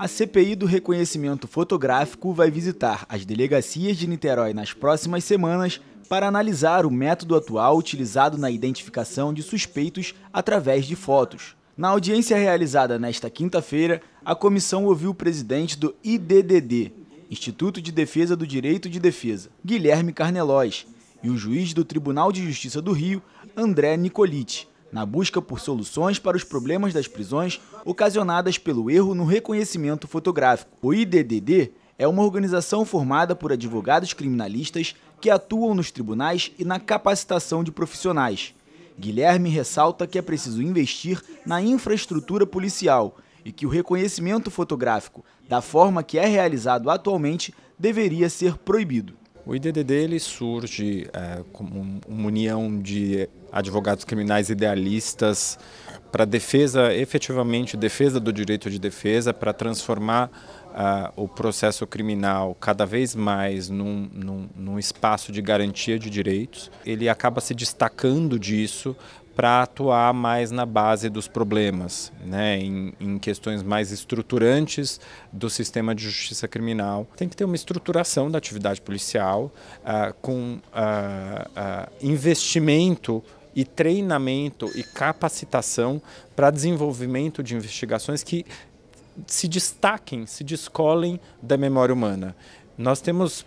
A CPI do reconhecimento fotográfico vai visitar as delegacias de Niterói nas próximas semanas para analisar o método atual utilizado na identificação de suspeitos através de fotos. Na audiência realizada nesta quinta-feira, a comissão ouviu o presidente do IDDD, Instituto de Defesa do Direito de Defesa, Guilherme Carnelóis, e o juiz do Tribunal de Justiça do Rio, André Nicolite, na busca por soluções para os problemas das prisões ocasionadas pelo erro no reconhecimento fotográfico. O IDDD é uma organização formada por advogados criminalistas que atuam nos tribunais e na capacitação de profissionais. Guilherme ressalta que é preciso investir na infraestrutura policial e que o reconhecimento fotográfico, da forma que é realizado atualmente, deveria ser proibido. O IDDD ele surge é, como uma união de advogados criminais idealistas para defesa, efetivamente, defesa do direito de defesa, para transformar uh, o processo criminal cada vez mais num, num, num espaço de garantia de direitos. Ele acaba se destacando disso para atuar mais na base dos problemas, né, em, em, questões mais estruturantes do sistema de justiça criminal. Tem que ter uma estruturação da atividade policial uh, com uh, uh, investimento e treinamento e capacitação para desenvolvimento de investigações que se destaquem, se descolem da memória humana. Nós temos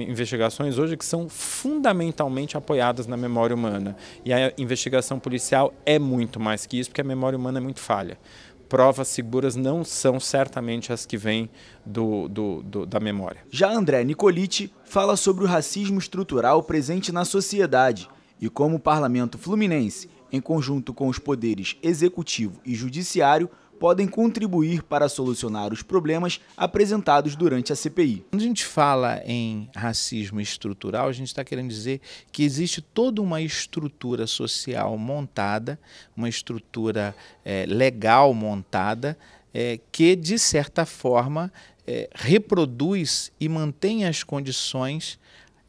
investigações hoje que são fundamentalmente apoiadas na memória humana. E a investigação policial é muito mais que isso, porque a memória humana é muito falha provas seguras não são certamente as que vêm do, do, do, da memória. Já André Nicoliti fala sobre o racismo estrutural presente na sociedade e como o parlamento fluminense, em conjunto com os poderes executivo e judiciário, podem contribuir para solucionar os problemas apresentados durante a CPI. Quando a gente fala em racismo estrutural, a gente está querendo dizer que existe toda uma estrutura social montada, uma estrutura é, legal montada, é, que, de certa forma, é, reproduz e mantém as condições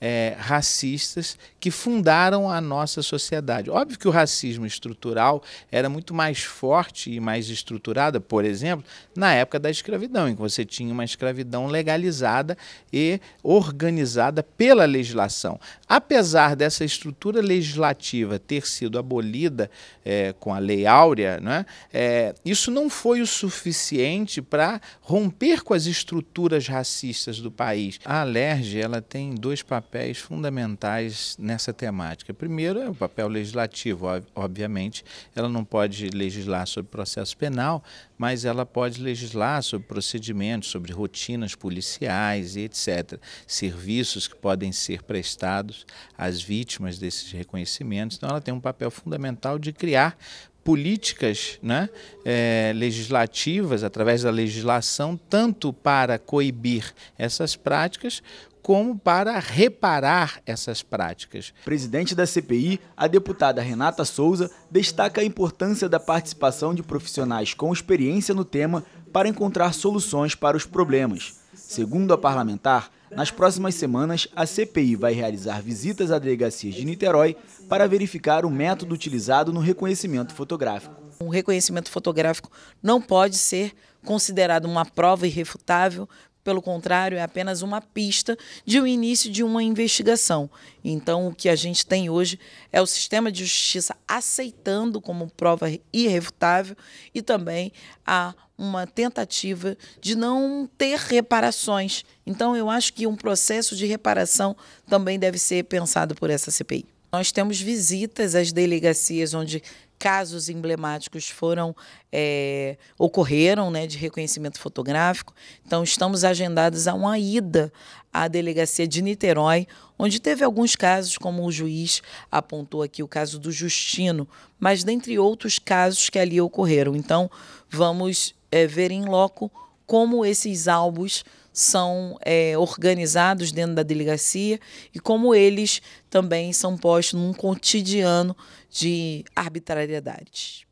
é, racistas que fundaram a nossa sociedade. Óbvio que o racismo estrutural era muito mais forte e mais estruturada, por exemplo, na época da escravidão, em que você tinha uma escravidão legalizada e organizada pela legislação. Apesar dessa estrutura legislativa ter sido abolida é, com a Lei Áurea, né, é, isso não foi o suficiente para romper com as estruturas racistas do país. A Alerj ela tem dois papéis papéis fundamentais nessa temática. Primeiro é o papel legislativo, obviamente, ela não pode legislar sobre processo penal, mas ela pode legislar sobre procedimentos, sobre rotinas policiais e etc. Serviços que podem ser prestados às vítimas desses reconhecimentos. Então, ela tem um papel fundamental de criar políticas né, é, legislativas, através da legislação, tanto para coibir essas práticas, como para reparar essas práticas. Presidente da CPI, a deputada Renata Souza destaca a importância da participação de profissionais com experiência no tema para encontrar soluções para os problemas. Segundo a parlamentar, nas próximas semanas, a CPI vai realizar visitas à delegacias de Niterói para verificar o método utilizado no reconhecimento fotográfico. O reconhecimento fotográfico não pode ser considerado uma prova irrefutável pelo contrário, é apenas uma pista de um início de uma investigação. Então, o que a gente tem hoje é o sistema de justiça aceitando como prova irrefutável e também a uma tentativa de não ter reparações. Então, eu acho que um processo de reparação também deve ser pensado por essa CPI. Nós temos visitas às delegacias onde casos emblemáticos foram é, ocorreram né, de reconhecimento fotográfico. Então, estamos agendados a uma ida à delegacia de Niterói, onde teve alguns casos, como o juiz apontou aqui, o caso do Justino, mas dentre outros casos que ali ocorreram. Então, vamos é, ver em loco como esses alvos são é, organizados dentro da delegacia e como eles também são postos num cotidiano de arbitrariedades.